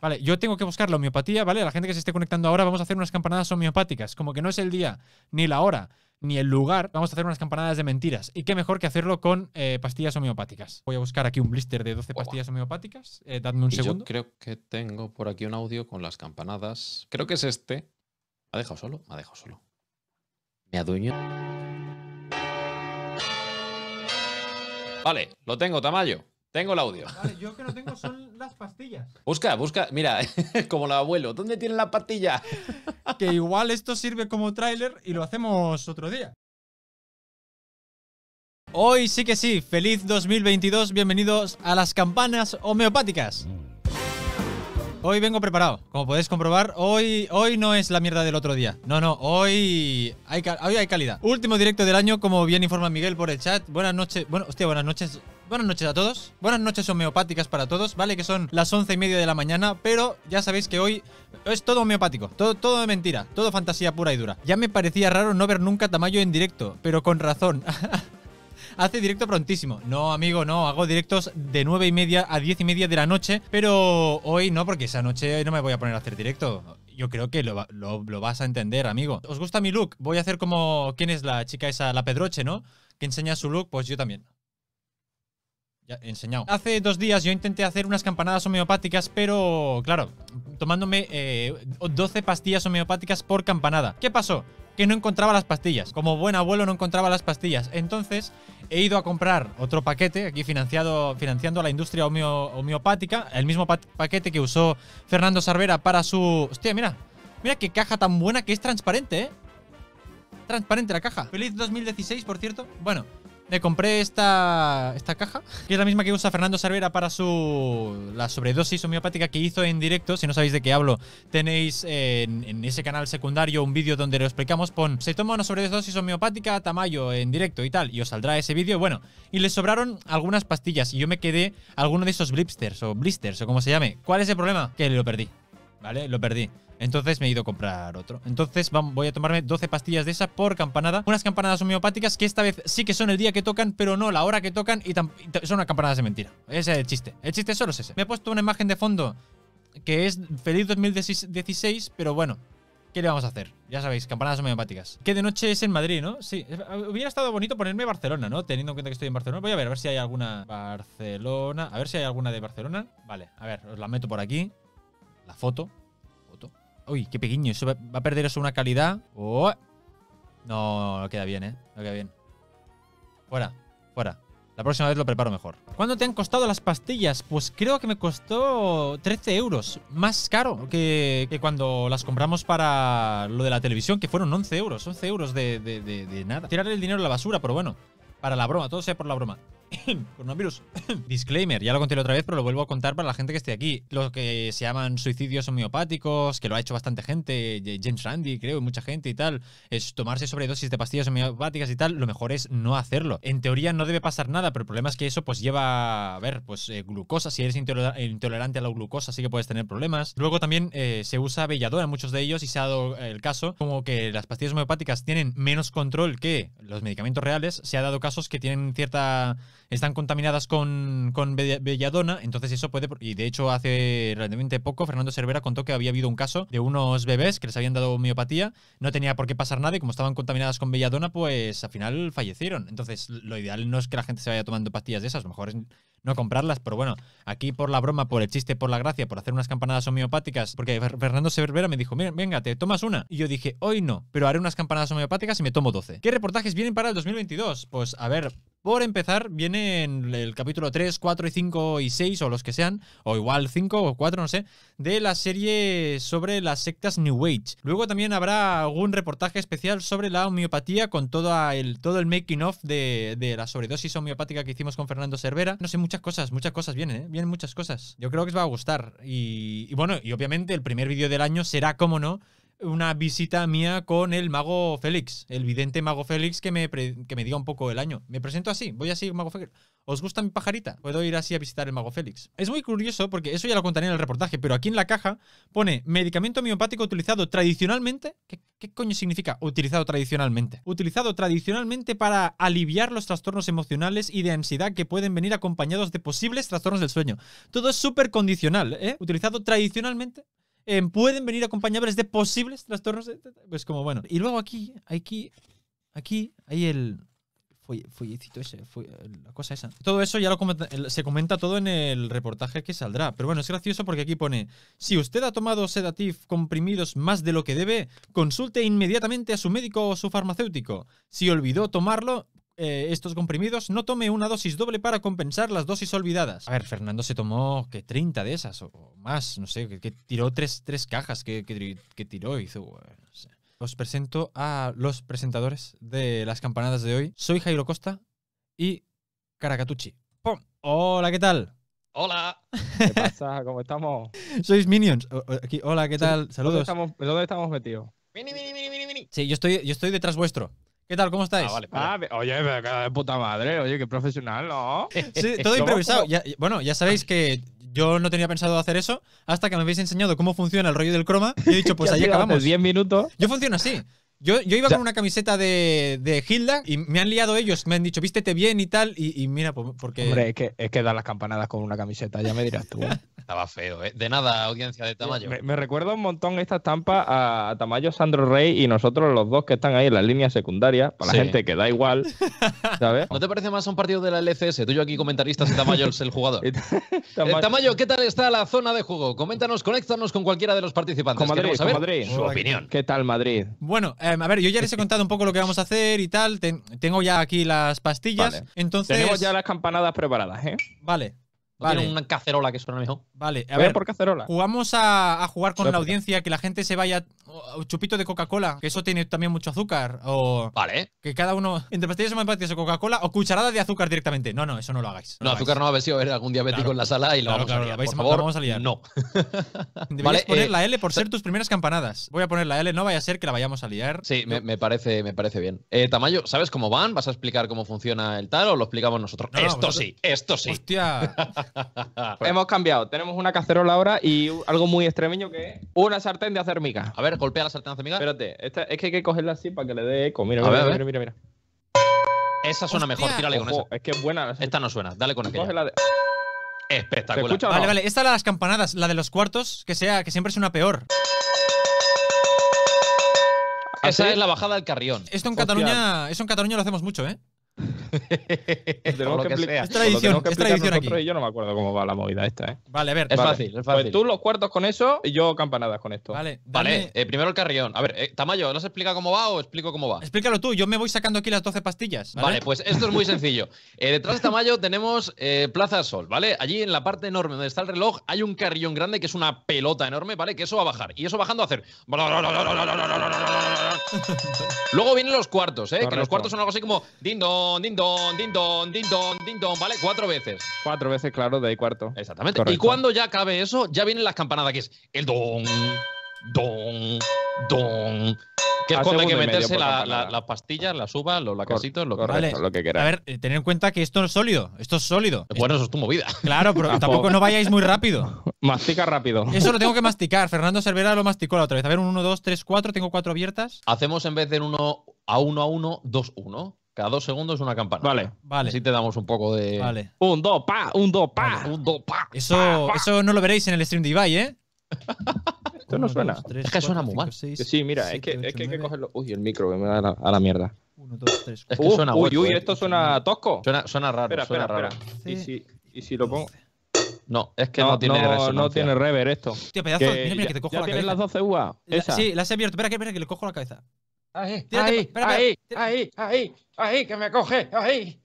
Vale, yo tengo que buscar la homeopatía, ¿vale? La gente que se esté conectando ahora, vamos a hacer unas campanadas homeopáticas. Como que no es el día, ni la hora, ni el lugar, vamos a hacer unas campanadas de mentiras. Y qué mejor que hacerlo con eh, pastillas homeopáticas. Voy a buscar aquí un blister de 12 pastillas homeopáticas. Eh, dadme un segundo. Yo creo que tengo por aquí un audio con las campanadas. Creo que es este. ¿Me ha dejado solo? Me ha dejado solo. Me adueño. Vale, lo tengo, Tamayo. Tengo el audio. Vale, yo que no tengo son las pastillas. Busca, busca. Mira, como la abuelo. ¿Dónde tiene la pastilla? que igual esto sirve como tráiler y lo hacemos otro día. Hoy sí que sí, feliz 2022, bienvenidos a las campanas homeopáticas. Hoy vengo preparado, como podéis comprobar, hoy, hoy no es la mierda del otro día. No, no, hoy hay, hoy hay calidad. Último directo del año, como bien informa Miguel por el chat. Buenas noches, bueno, hostia, buenas noches Buenas noches a todos. Buenas noches homeopáticas para todos, ¿vale? Que son las once y media de la mañana, pero ya sabéis que hoy es todo homeopático, todo, todo de mentira, todo fantasía pura y dura. Ya me parecía raro no ver nunca Tamayo en directo, pero con razón. hace directo prontísimo. No, amigo, no, hago directos de nueve y media a diez y media de la noche, pero hoy no, porque esa noche no me voy a poner a hacer directo. Yo creo que lo, lo vas a entender, amigo. ¿Os gusta mi look? Voy a hacer como... ¿Quién es la chica esa? La Pedroche, ¿no? Que enseña su look, pues yo también. Ya, enseñado. Hace dos días yo intenté hacer unas campanadas homeopáticas, pero claro, tomándome 12 eh, pastillas homeopáticas por campanada. ¿Qué pasó? Que no encontraba las pastillas. Como buen abuelo no encontraba las pastillas. Entonces he ido a comprar otro paquete, aquí financiado, financiando a la industria homeopática, el mismo paquete que usó Fernando Sarvera para su... Hostia, mira, mira qué caja tan buena que es transparente, ¿eh? Transparente la caja. Feliz 2016, por cierto. Bueno, le compré esta, esta caja, que es la misma que usa Fernando Cervera para su la sobredosis homeopática que hizo en directo. Si no sabéis de qué hablo, tenéis eh, en, ese canal secundario un vídeo donde lo explicamos. Pon, se toma una sobredosis homeopática a Tamayo en directo y tal, y os saldrá ese vídeo. Bueno, y le sobraron algunas pastillas y yo me quedé alguno de esos blisters o blisters o como se llame. ¿Cuál es el problema? Que lo perdí, ¿vale? Lo perdí. Entonces me he ido a comprar otro. Entonces voy a tomarme 12 pastillas de esa por campanada. Unas campanadas homeopáticas que esta vez sí que son el día que tocan, pero no la hora que tocan y, y son unas campanadas de mentira. Ese es el chiste. El chiste solo es ese. Me he puesto una imagen de fondo que es feliz 2016, pero bueno, ¿Qué le vamos a hacer? Ya sabéis, campanadas homeopáticas. Que de noche es en Madrid, ¿no? Sí. Eh, hubiera estado bonito ponerme Barcelona, ¿no? Teniendo en cuenta que estoy en Barcelona. Voy a ver, a ver si hay alguna. Barcelona. A ver si hay alguna de Barcelona. Vale, a ver, os la meto por aquí. La foto. Uy, qué pequeño. Eso va, a perder eso una calidad. Oh. No, no queda bien, ¿eh? No queda bien. Fuera, fuera. La próxima vez lo preparo mejor. ¿Cuánto te han costado las pastillas? Pues creo que me costó 13 euros. Más caro que, cuando las compramos para lo de la televisión, que fueron 11 euros. 11 euros de, de nada. Tirar el dinero a la basura, pero bueno. Para la broma, todo sea por la broma. Coronavirus. Disclaimer, ya lo conté otra vez, pero lo vuelvo a contar para la gente que esté aquí. Lo que se llaman suicidios homeopáticos, que lo ha hecho bastante gente, James Randi, creo, mucha gente y tal, es tomarse sobredosis de pastillas homeopáticas y tal, lo mejor es no hacerlo. En teoría no debe pasar nada, pero el problema es que eso pues lleva, a ver, pues eh, glucosa, si eres intolerante a la glucosa sí que puedes tener problemas. Luego también eh, se usa belladona en muchos de ellos y se ha dado el caso como que las pastillas homeopáticas tienen menos control que los medicamentos reales, se ha dado casos que tienen cierta están contaminadas con, con, belladona, entonces eso puede... Y de hecho hace relativamente poco Fernando Cervera contó que había habido un caso de unos bebés que les habían dado miopatía, no tenía por qué pasar nada y como estaban contaminadas con belladona, pues al final fallecieron. Entonces lo ideal no es que la gente se vaya tomando pastillas de esas, a lo mejor es no comprarlas, pero bueno, aquí por la broma, por el chiste, por la gracia, por hacer unas campanadas homeopáticas, porque Fernando Cervera me dijo, venga, te tomas una. Y yo dije, hoy no, pero haré unas campanadas homeopáticas y me tomo 12. ¿Qué reportajes vienen para el 2022? Pues a ver, por empezar, vienen el capítulo 3, 4 y 5 y 6, o los que sean, o igual 5 o 4, no sé, de la serie sobre las sectas New Age. Luego también habrá algún reportaje especial sobre la homeopatía con todo el, todo el making of de, de la sobredosis homeopática que hicimos con Fernando Cervera. No sé, muchas muchas cosas, muchas cosas vienen, ¿eh? Vienen muchas cosas. Yo creo que os va a gustar. Y, y bueno, y obviamente el primer vídeo del año será, como no, una visita mía con el mago Félix, el vidente mago Félix que me, que diga un poco el año. Me presento así, voy así, mago Félix. ¿Os gusta mi pajarita? Puedo ir así a visitar el mago Félix. Es muy curioso porque eso ya lo contaré en el reportaje, pero aquí en la caja pone medicamento homeopático utilizado tradicionalmente. ¿Qué, qué coño significa utilizado tradicionalmente? Utilizado tradicionalmente para aliviar los trastornos emocionales y de ansiedad que pueden venir acompañados de posibles trastornos del sueño. Todo es súper condicional, ¿eh? Utilizado tradicionalmente Em, pueden venir acompañables de posibles trastornos. pues como bueno. Y luego aquí, aquí, aquí, hay el follecito ese, la cosa esa. Todo eso ya lo se comenta todo en el reportaje que saldrá. Pero bueno, es gracioso porque aquí pone, si usted ha tomado sedatif comprimidos más de lo que debe, consulte inmediatamente a su médico o su farmacéutico. Si olvidó tomarlo, eh, estos comprimidos, no tome una dosis doble para compensar las dosis olvidadas. A ver, Fernando se tomó que 30 de esas o, más, no sé, que, tiró tres, cajas que, que, tiró, hizo... Eh, Os presento a los presentadores de las campanadas de hoy. Soy Jairo Costa y Caracatucci. ¡Pum! Hola, ¿qué tal? Hola. ¿Qué pasa? ¿Cómo estamos? Sois Minions. aquí, hola, ¿qué tal? Saludos. ¿Dónde estamos, ¿dónde estamos metidos? Mini, mini, mini, mini, mini. Sí, yo estoy, yo estoy detrás vuestro. ¿Qué tal? ¿Cómo estáis? Ah, vale, ah, oye, puta madre, oye, qué profesional, ¿no? Eh, eh, sí, eh, todo improvisado. bueno, ya sabéis que yo no tenía pensado hacer eso hasta que me habéis enseñado cómo funciona el rollo del croma y he dicho, pues ahí acabamos. 10 minutos. Yo funciona así. Yo, iba con una camiseta de, Hilda y me han liado ellos, me han dicho, vístete bien y tal, y, mira, pues, porque... Hombre, es que, es que las campanadas con una camiseta, ya me dirás tú. estaba feo. ¿eh? De nada, audiencia de Tamayo. Me, recuerda un montón esta estampa a, Tamayo Sandro Rey y nosotros los dos que están ahí en la línea secundaria para la gente que da igual. ¿sabes? ¿No te parece más un partido de la LCS? Tú y yo aquí comentaristas y Tamayo es el jugador. Eh, Tamayo. ¿qué tal está la zona de juego? Coméntanos, conéctanos con cualquiera de los participantes. Con Madrid, su opinión. ¿Qué tal Madrid? Bueno, em, a ver, yo ya les he contado un poco lo que vamos a hacer y tal. tengo ya aquí las pastillas. Entonces... Tenemos ya las campanadas preparadas, ¿eh? Vale, tiene una cacerola que suena mejor. Vale, a ver, por cacerola. Jugamos a, jugar con la audiencia, que la gente se vaya chupito de Coca-Cola, que eso tiene también mucho azúcar. O vale. Que cada uno, entre pastillas o más Coca-Cola, o cucharada de azúcar directamente. No, no, eso no lo hagáis. No, azúcar no, a a ver algún diabético en la sala y lo vamos, a liar, por favor. vamos a liar. No. vale, poner la eh, L por ser tus primeras campanadas. Voy a poner la L, no vaya a ser que la vayamos a liar. Sí, me, parece, me parece bien. Eh, Tamayo, ¿sabes cómo van? ¿Vas a explicar cómo funciona el tal o lo explicamos nosotros? esto sí, esto sí. Hostia. Hemos cambiado. Tenemos una cacerola ahora y algo muy extremeño que es una sartén de hacer A ver, golpea la sartén de hacer migas. Espérate, es que hay que cogerla así para que le dé eco. Mira, mira, mira, mira, Esa suena mejor, tírale con eso. esa. Es que es buena. Esta no suena, dale con aquella. Espectacular. vale, vale, esta de las campanadas, la de los cuartos, que sea que siempre es una peor. Esa ¿Ah, es la bajada del carrión. Esto en Cataluña, eso en Cataluña lo hacemos mucho, ¿eh? que, es tradición, aquí. yo no me acuerdo cómo va la movida esta, ¿eh? Vale, a ver. Es fácil, Pues tú los cuartos con eso y yo campanadas con esto. Vale, vale. Eh, primero el carrión. A ver, eh, Tamayo, ¿nos explica cómo va o explico cómo va? Explícalo tú, yo me voy sacando aquí las 12 pastillas. Vale, pues esto es muy sencillo. Eh, detrás de Tamayo tenemos Plaza Sol, ¿vale? Allí en la parte enorme donde está el reloj hay un carrión grande que es una pelota enorme, ¿vale? Que eso va a bajar. Y eso bajando a hacer. Luego vienen los cuartos, ¿eh? Que los cuartos son algo así como. Dindo don, din don, ¿vale? Cuatro veces. Cuatro veces, claro, de ahí cuarto. Exactamente. Y cuando ya cabe eso, ya vienen las campanadas, que es el don, don, don. Que es cuando hay que meterse las pastillas, las uvas, los lacasitos, lo que, vale. queráis. A ver, eh, tener en cuenta que esto es sólido. Esto es sólido. Bueno, eso es tu movida. Claro, pero tampoco no vayáis muy rápido. Mastica rápido. Eso lo tengo que masticar. Fernando Cervera lo masticó la otra vez. A ver, un 1, 2, 3, 4. Tengo cuatro abiertas. Hacemos en vez de uno a uno a uno 2, 1. Cada dos segundos una campana. Vale. vale. Así te damos un poco de. Vale. Un, dos, pa, un, dos, pa, un, do pa. Eso, eso no lo veréis en el stream de Ibai, ¿eh? Esto no suena. es que suena muy mal. sí, mira, es que, es que hay que cogerlo. Uy, el micro que me da a la, mierda. Uno, dos, tres, cuatro. Es que suena Uy, uy, eh. esto suena tosco. Suena, suena raro, suena raro. ¿Y, si, ¿Y si lo pongo? No, es que no, tiene no, no tiene rever esto. Tío, pedazo, mira, mira, que te cojo ya la tienes las 12 UA? sí, las he abierto. Espera, espera, que le cojo la cabeza ahí, ahí, espérate, ahí, ahí, ahí, que me coge, ahí.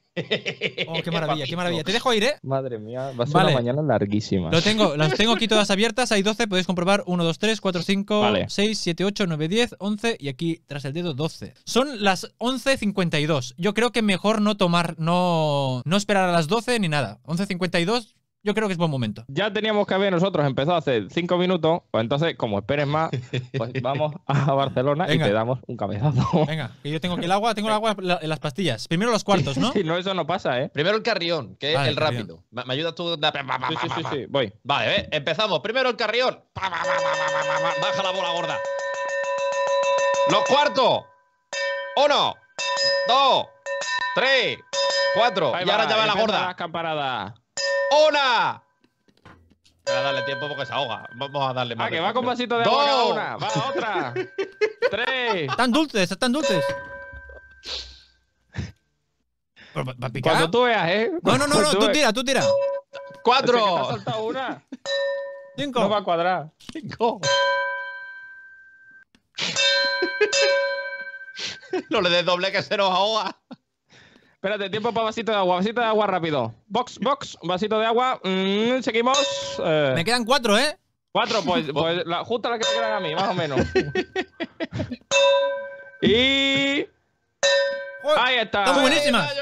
Oh, qué maravilla, qué maravilla. Te dejo ir, ¿eh? Madre mía, va a ser una mañana larguísima. Lo tengo, las tengo aquí todas abiertas. Hay 12, podéis comprobar 1, 2, 3, 4, 5, 6, 7, 8, 9, 10, 11 y aquí tras el dedo 12. Son las 11.52. Yo creo que mejor no tomar, no, no esperar a las 12 ni nada. 11.52 yo creo que es buen momento. Ya teníamos que haber nosotros empezado hace cinco minutos, pues entonces, como esperes más, pues vamos a Barcelona y te damos un cabezazo. Venga, que yo tengo que el agua, tengo el agua en las pastillas. Primero los cuartos, ¿no? sí, no, eso no pasa, ¿eh? Primero el carrión, que es el rápido. Me ayudas tú. Sí, sí, sí, voy. Vale, ¿eh? empezamos. Primero el carrión. Baja la bola gorda. Los cuartos. Uno, dos, tres, cuatro. y ahora ya va la gorda una. Voy a darle tiempo porque se ahoga. Vamos a darle ah, más. Ah, que va con vasito de agua una. Va otra. Tres. Están dulces, están dulces. ¿Va picar? Cuando tú veas, ¿eh? No, no, no, tú tira, tú tira. Cuatro. Te has una. Cinco. No va a cuadrar. Cinco. no le des doble que se nos ahoga. Espérate, tiempo para vasito de agua, vasito de agua rápido. Box, box, vasito de agua. Mm, seguimos. Eh. Me quedan cuatro, ¿eh? Cuatro, pues, pues justo la que me quedan a mí, más o menos. y. Ahí está. ¡Estamos buenísimas!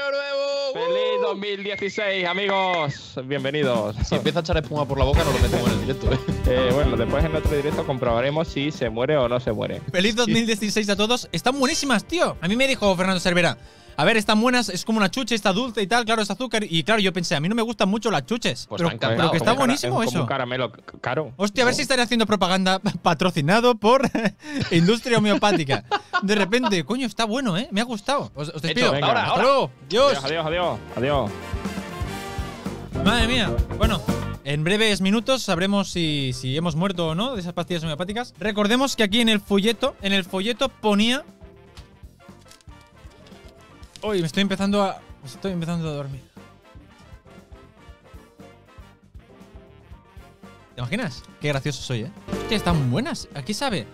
¡Feliz 2016, uh. amigos! Bienvenidos. Si empieza a echar espuma por la boca, no lo metemos en el directo. ¿eh? eh bueno, después en otro directo comprobaremos si se muere o no se muere. ¡Feliz 2016 a todos! Están buenísimas, tío. A mí me dijo Fernando Cervera a ver, están buenas, es como una chuche, está dulce y tal, claro, es azúcar. Y claro, yo pensé, a mí no me gustan mucho las chuches. Pues pero, que está buenísimo eso. Un caramelo caro. Hostia, a ver si estaré haciendo propaganda patrocinado por Industria Homeopática. De repente, coño, está bueno, ¿eh? Me ha gustado. Os, despido. Adiós. Adiós, adiós, Madre mía. Bueno. En breves minutos sabremos si, si hemos muerto o no de esas pastillas homeopáticas. Recordemos que aquí en el folleto, en el folleto ponía Hoy me estoy empezando a. Me pues estoy empezando a dormir. ¿Te imaginas? Qué gracioso soy, ¿eh? Hostia, están buenas. Aquí sabe.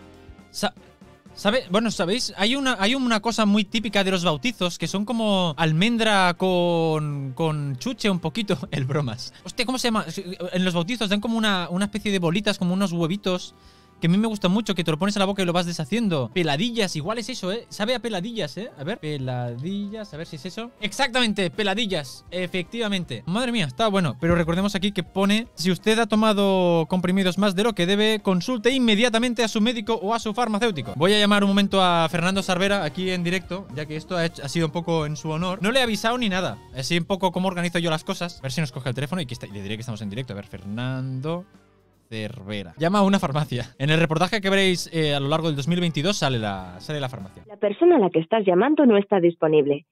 sabe, bueno, ¿sabéis? Hay una, hay una cosa muy típica de los bautizos que son como almendra con, con chuche un poquito. El bromas. Hostia, ¿cómo se llama? En los bautizos dan como una, una especie de bolitas, como unos huevitos que a mí me gusta mucho, que te lo pones a la boca y lo vas deshaciendo. Peladillas, igual es eso, ¿eh? Sabe a peladillas, ¿eh? A ver, peladillas, a ver si es eso. Exactamente, peladillas, efectivamente. Madre mía, está bueno. Pero recordemos aquí que pone, si usted ha tomado comprimidos más de lo que debe, consulte inmediatamente a su médico o a su farmacéutico. Voy a llamar un momento a Fernando Sarvera aquí en directo, ya que esto ha, sido un poco en su honor. No le he avisado ni nada. Así un poco cómo organizo yo las cosas. A ver si nos coge el teléfono y, que está, y le diré que estamos en directo. A ver, Fernando... Cervera. Llama a una farmacia. En el reportaje que veréis eh, a lo largo del 2022 sale la, sale la farmacia. La persona a la que estás llamando no está disponible.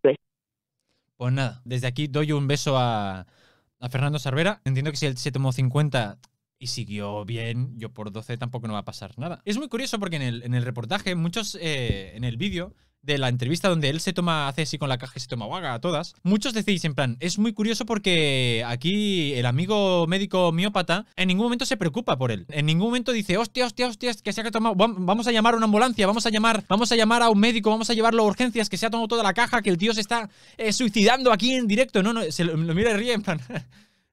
Pues, pues nada, desde aquí doy un beso a, Fernando Cervera. Entiendo que si él se tomó 50 y siguió bien, yo por 12 tampoco no va a pasar nada. Es muy curioso porque en el, reportaje, muchos eh, en el vídeo, de la entrevista donde él se toma, hace con la caja y se toma guaga a todas, muchos decís en plan, es muy curioso porque aquí el amigo médico miópata en ningún momento se preocupa por él. En ningún momento dice, hostia, hostia, hostia, que se ha tomado, vamos a llamar a una ambulancia, vamos a llamar, vamos a llamar a un médico, vamos a llevarlo a urgencias, que se ha tomado toda la caja, que el tío se está eh, suicidando aquí en directo. No, no, se lo, lo mira y ríe en plan...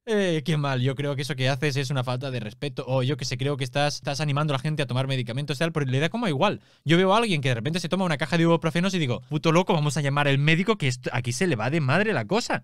Eh, qué mal, yo creo que eso que haces es una falta de respeto. O yo que sé, creo que estás, estás animando a la gente a tomar medicamentos tal, pero le da como igual. Yo veo a alguien que de repente se toma una caja de ibuprofenos y digo, puto loco, vamos a llamar al médico que aquí se le va de madre la cosa.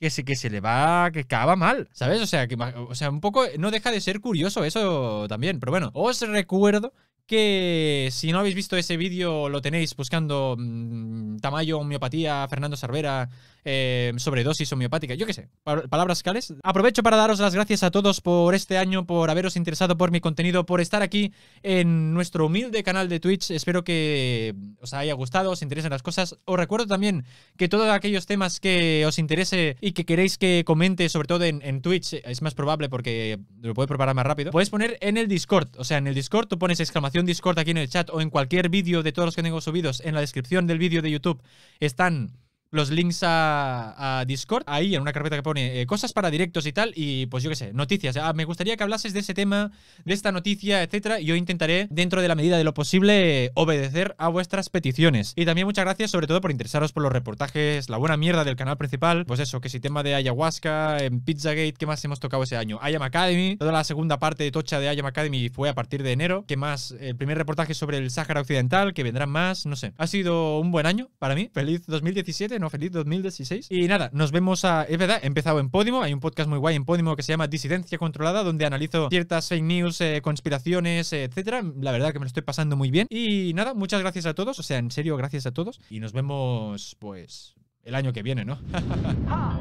Que se, que se le va, que acaba mal, ¿sabes? O sea, que, o sea, un poco eh, no deja de ser curioso eso también. Pero bueno, os recuerdo que si no habéis visto ese vídeo lo tenéis buscando mm, Tamayo, homeopatía, Fernando Cervera sobre eh, sobredosis homeopática, yo qué sé, palabras cales. Aprovecho para daros las gracias a todos por este año, por haberos interesado por mi contenido, por estar aquí en nuestro humilde canal de Twitch. Espero que os haya gustado, os interesen las cosas. Os recuerdo también que todos aquellos temas que os interese y que queréis que comente, sobre todo en, en Twitch, es más probable porque lo puedo preparar más rápido, podéis poner en el Discord. O sea, en el Discord tú pones exclamación Discord aquí en el chat o en cualquier vídeo de todos los que tengo subidos en la descripción del vídeo de YouTube están los links a, Discord, ahí en una carpeta que pone eh, cosas para directos y tal, y pues yo qué sé, noticias. Ah, me gustaría que hablases de ese tema, de esta noticia, etcétera. Y yo intentaré, dentro de la medida de lo posible, obedecer a vuestras peticiones. Y también muchas gracias, sobre todo, por interesaros por los reportajes, la buena mierda del canal principal. Pues eso, que si tema de ayahuasca, en Pizzagate, ¿qué más hemos tocado ese año? Ayam Academy, toda la segunda parte de Tocha de Ayam Academy fue a partir de enero. ¿Qué más? El primer reportaje sobre el Sáhara Occidental, que vendrán más, no sé. Ha sido un buen año para mí. Feliz 2017 no, feliz 2016. Y nada, nos vemos a... Es verdad, he empezado en Podimo, hay un podcast muy guay en Podimo que se llama Disidencia Controlada, donde analizo ciertas fake news, eh, conspiraciones, eh, etcétera. La verdad que me lo estoy pasando muy bien. Y nada, muchas gracias a todos, o sea, en serio, gracias a todos. Y nos vemos, pues, el año que viene, ¿no?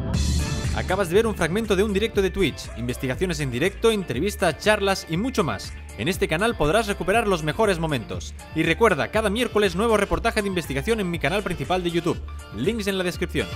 Acabas de ver un fragmento de un directo de Twitch, investigaciones en directo, entrevistas, charlas y mucho más. En este canal podrás recuperar los mejores momentos. Y recuerda, cada miércoles nuevo reportaje de investigación en mi canal principal de YouTube. Links en la descripción.